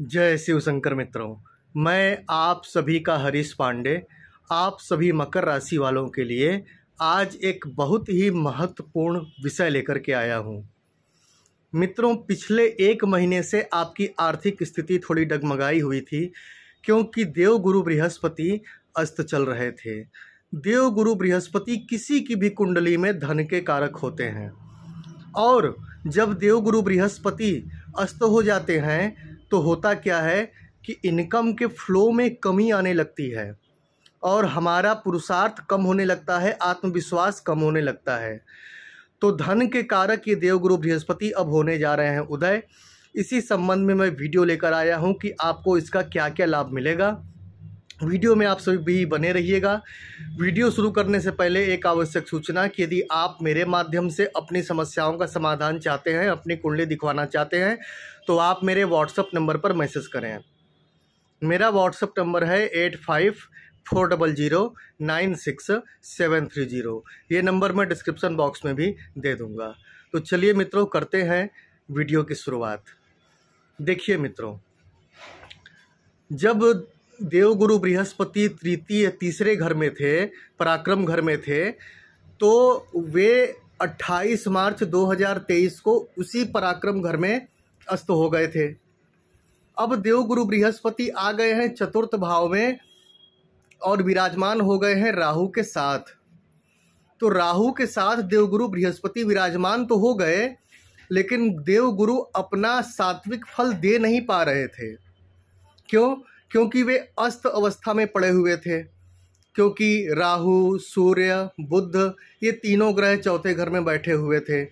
जय शिव शंकर मित्रों मैं आप सभी का हरीश पांडे आप सभी मकर राशि वालों के लिए आज एक बहुत ही महत्वपूर्ण विषय लेकर के आया हूँ मित्रों पिछले एक महीने से आपकी आर्थिक स्थिति थोड़ी डगमगाई हुई थी क्योंकि देव गुरु बृहस्पति अस्त चल रहे थे देव गुरु बृहस्पति किसी की भी कुंडली में धन के कारक होते हैं और जब देवगुरु बृहस्पति अस्त हो जाते हैं तो होता क्या है कि इनकम के फ्लो में कमी आने लगती है और हमारा पुरुषार्थ कम होने लगता है आत्मविश्वास कम होने लगता है तो धन के कारक ये देवगुरु बृहस्पति अब होने जा रहे हैं उदय इसी संबंध में मैं वीडियो लेकर आया हूँ कि आपको इसका क्या क्या लाभ मिलेगा वीडियो में आप सभी भी बने रहिएगा वीडियो शुरू करने से पहले एक आवश्यक सूचना कि यदि आप मेरे माध्यम से अपनी समस्याओं का समाधान चाहते हैं अपनी कुंडली दिखवाना चाहते हैं तो आप मेरे व्हाट्सएप नंबर पर मैसेज करें मेरा व्हाट्सएप नंबर है eight five four double zero nine six seven three zero ये नंबर मैं डिस्क्रिप्सन बॉक्स में भी दे दूँगा तो चलिए मित्रों करते हैं वीडियो की शुरुआत देखिए मित्रों जब देवगुरु बृहस्पति तृतीय तीसरे घर में थे पराक्रम घर में थे तो वे 28 मार्च 2023 को उसी पराक्रम घर में अस्त हो गए थे अब देवगुरु बृहस्पति आ गए हैं चतुर्थ भाव में और विराजमान हो गए हैं राहु के साथ तो राहु के साथ देवगुरु बृहस्पति विराजमान तो हो गए लेकिन देवगुरु अपना सात्विक फल दे नहीं पा रहे थे क्यों क्योंकि वे अस्त अवस्था में पड़े हुए थे क्योंकि राहु सूर्य बुद्ध ये तीनों ग्रह चौथे घर में बैठे हुए थे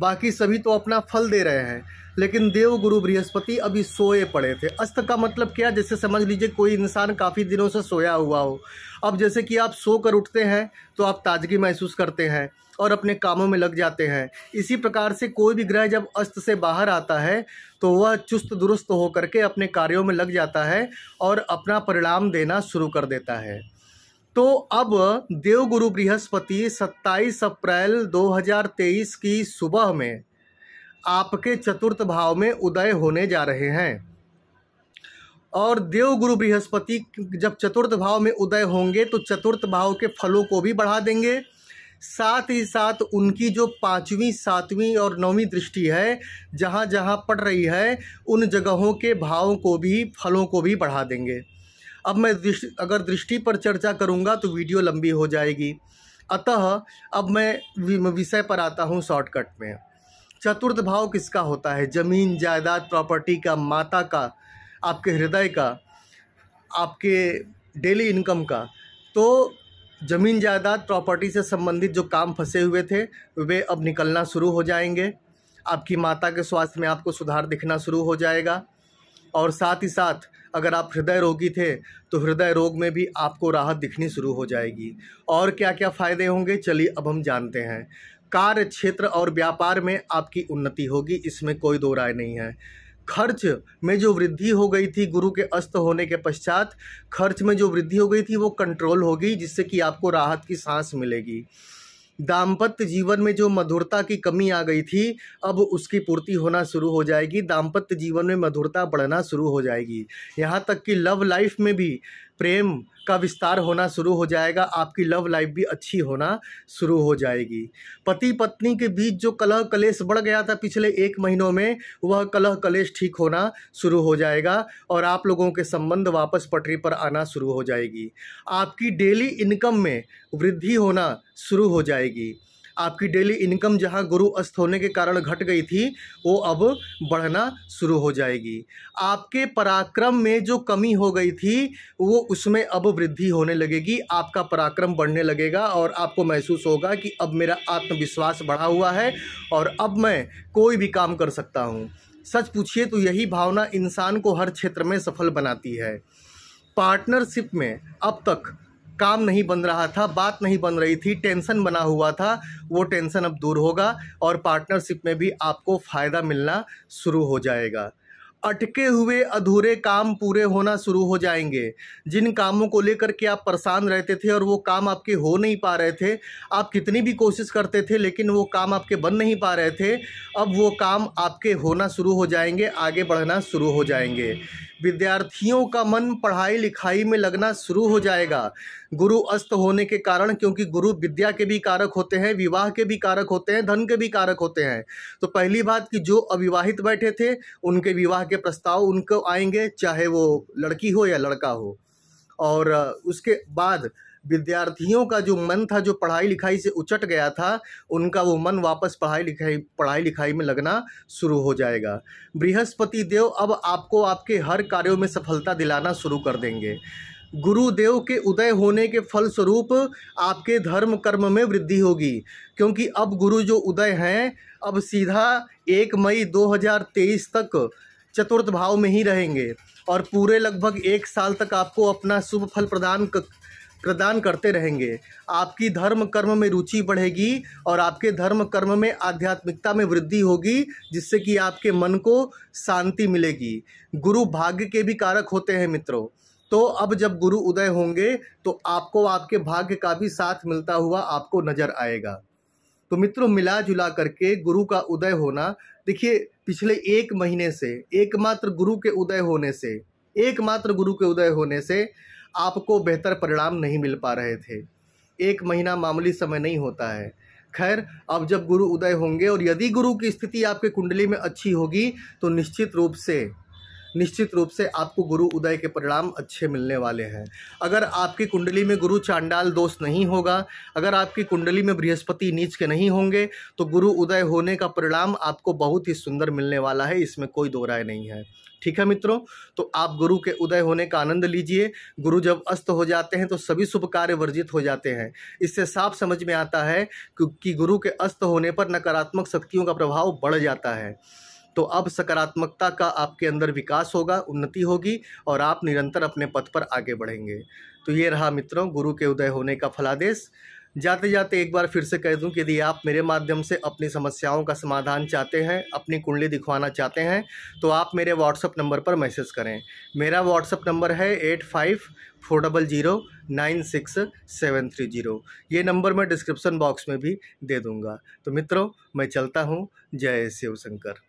बाकी सभी तो अपना फल दे रहे हैं लेकिन देव गुरु बृहस्पति अभी सोए पड़े थे अस्त का मतलब क्या जैसे समझ लीजिए कोई इंसान काफ़ी दिनों से सोया हुआ हो अब जैसे कि आप सो कर उठते हैं तो आप ताजगी महसूस करते हैं और अपने कामों में लग जाते हैं इसी प्रकार से कोई भी ग्रह जब अस्त से बाहर आता है तो वह चुस्त दुरुस्त होकर के अपने कार्यों में लग जाता है और अपना परिणाम देना शुरू कर देता है तो अब देवगुरु बृहस्पति 27 अप्रैल 2023 की सुबह में आपके चतुर्थ भाव में उदय होने जा रहे हैं और देवगुरु बृहस्पति जब चतुर्थ भाव में उदय होंगे तो चतुर्थ भाव के फलों को भी बढ़ा देंगे साथ ही साथ उनकी जो पाँचवीं सातवीं और नौवीं दृष्टि है जहाँ जहाँ पड़ रही है उन जगहों के भावों को भी फलों को भी बढ़ा देंगे अब मैं दृष्टि अगर दृष्टि पर चर्चा करूँगा तो वीडियो लंबी हो जाएगी अतः अब मैं विषय पर आता हूँ शॉर्टकट में चतुर्थ भाव किसका होता है जमीन जायदाद प्रॉपर्टी का माता का आपके हृदय का आपके डेली इनकम का तो ज़मीन जायदाद प्रॉपर्टी से संबंधित जो काम फंसे हुए थे वे अब निकलना शुरू हो जाएंगे आपकी माता के स्वास्थ्य में आपको सुधार दिखना शुरू हो जाएगा और साथ ही साथ अगर आप हृदय रोगी थे तो हृदय रोग में भी आपको राहत दिखनी शुरू हो जाएगी और क्या क्या फ़ायदे होंगे चलिए अब हम जानते हैं कार्य क्षेत्र और व्यापार में आपकी उन्नति होगी इसमें कोई दो राय नहीं है खर्च में जो वृद्धि हो गई थी गुरु के अस्त होने के पश्चात खर्च में जो वृद्धि हो गई थी वो कंट्रोल होगी जिससे कि आपको राहत की सांस मिलेगी दाम्पत्य जीवन में जो मधुरता की कमी आ गई थी अब उसकी पूर्ति होना शुरू हो जाएगी दाम्पत्य जीवन में मधुरता बढ़ना शुरू हो जाएगी यहाँ तक कि लव लाइफ में भी प्रेम का विस्तार होना शुरू हो जाएगा आपकी लव लाइफ भी अच्छी होना शुरू हो जाएगी पति पत्नी के बीच जो कलह कलेश बढ़ गया था पिछले एक महीनों में वह कलह कलेश ठीक होना शुरू हो जाएगा और आप लोगों के संबंध वापस पटरी पर आना शुरू हो जाएगी आपकी डेली इनकम में वृद्धि होना शुरू हो जाएगी आपकी डेली इनकम जहां गुरु अस्त होने के कारण घट गई थी वो अब बढ़ना शुरू हो जाएगी आपके पराक्रम में जो कमी हो गई थी वो उसमें अब वृद्धि होने लगेगी आपका पराक्रम बढ़ने लगेगा और आपको महसूस होगा कि अब मेरा आत्मविश्वास बढ़ा हुआ है और अब मैं कोई भी काम कर सकता हूँ सच पूछिए तो यही भावना इंसान को हर क्षेत्र में सफल बनाती है पार्टनरशिप में अब तक काम नहीं बन रहा था बात नहीं बन रही थी टेंशन बना हुआ था वो टेंशन अब दूर होगा और पार्टनरशिप में भी आपको फ़ायदा मिलना शुरू हो जाएगा अटके हुए अधूरे काम पूरे होना शुरू हो जाएंगे जिन कामों को लेकर के आप परेशान रहते थे और वो काम आपके हो नहीं पा रहे थे आप कितनी भी कोशिश करते थे लेकिन वो काम आपके बन नहीं पा रहे थे अब वो काम आपके होना शुरू हो जाएंगे आगे बढ़ना शुरू हो जाएंगे विद्यार्थियों का मन पढ़ाई लिखाई में लगना शुरू हो जाएगा गुरु अस्त होने के कारण क्योंकि गुरु विद्या के भी कारक होते हैं विवाह के भी कारक होते हैं धन के भी कारक होते हैं तो पहली बात कि जो अविवाहित बैठे थे उनके विवाह के प्रस्ताव उनको आएंगे चाहे वो लड़की हो या लड़का हो और उसके बाद विद्यार्थियों का जो मन था जो पढ़ाई लिखाई से उचट गया था उनका वो मन वापस पढ़ाई लिखाई पढ़ाई लिखाई में लगना शुरू हो जाएगा बृहस्पति देव अब आपको आपके हर कार्यों में सफलता दिलाना शुरू कर देंगे गुरुदेव के उदय होने के फलस्वरूप आपके धर्म कर्म में वृद्धि होगी क्योंकि अब गुरु जो उदय हैं अब सीधा एक मई 2023 तक चतुर्थ भाव में ही रहेंगे और पूरे लगभग एक साल तक आपको अपना शुभ फल प्रदान कर, प्रदान करते रहेंगे आपकी धर्म कर्म में रुचि बढ़ेगी और आपके धर्म कर्म में आध्यात्मिकता में वृद्धि होगी जिससे कि आपके मन को शांति मिलेगी गुरु भाग्य के भी कारक होते हैं मित्रों तो अब जब गुरु उदय होंगे तो आपको आपके भाग्य का भी साथ मिलता हुआ आपको नजर आएगा तो मित्रों मिला जुला करके गुरु का उदय होना देखिए पिछले एक महीने से एकमात्र गुरु के उदय होने से एकमात्र गुरु के उदय होने से आपको बेहतर परिणाम नहीं मिल पा रहे थे एक महीना मामूली समय नहीं होता है खैर अब जब गुरु उदय होंगे और यदि गुरु की स्थिति आपके कुंडली में अच्छी होगी तो निश्चित रूप से निश्चित रूप से आपको गुरु उदय के परिणाम अच्छे मिलने वाले हैं अगर आपकी कुंडली में गुरु चांडाल दोष नहीं होगा अगर आपकी कुंडली में बृहस्पति नीच के नहीं होंगे तो गुरु उदय होने का परिणाम आपको बहुत ही सुंदर मिलने वाला है इसमें कोई दो राय नहीं है ठीक है मित्रों तो आप गुरु के उदय होने का आनंद लीजिए गुरु जब अस्त हो जाते हैं तो सभी शुभ कार्य वर्जित हो जाते हैं इससे साफ समझ में आता है कि गुरु के अस्त होने पर नकारात्मक शक्तियों का प्रभाव बढ़ जाता है तो अब सकारात्मकता का आपके अंदर विकास होगा उन्नति होगी और आप निरंतर अपने पथ पर आगे बढ़ेंगे तो ये रहा मित्रों गुरु के उदय होने का फलादेश जाते जाते एक बार फिर से कह दूं कि यदि आप मेरे माध्यम से अपनी समस्याओं का समाधान चाहते हैं अपनी कुंडली दिखवाना चाहते हैं तो आप मेरे व्हाट्सअप नंबर पर मैसेज करें मेरा व्हाट्सअप नंबर है eight five four double zero nine six seven three zero ये नंबर मैं डिस्क्रिप्सन बॉक्स में भी दे दूँगा तो मित्रों मैं चलता हूँ जय शिव शंकर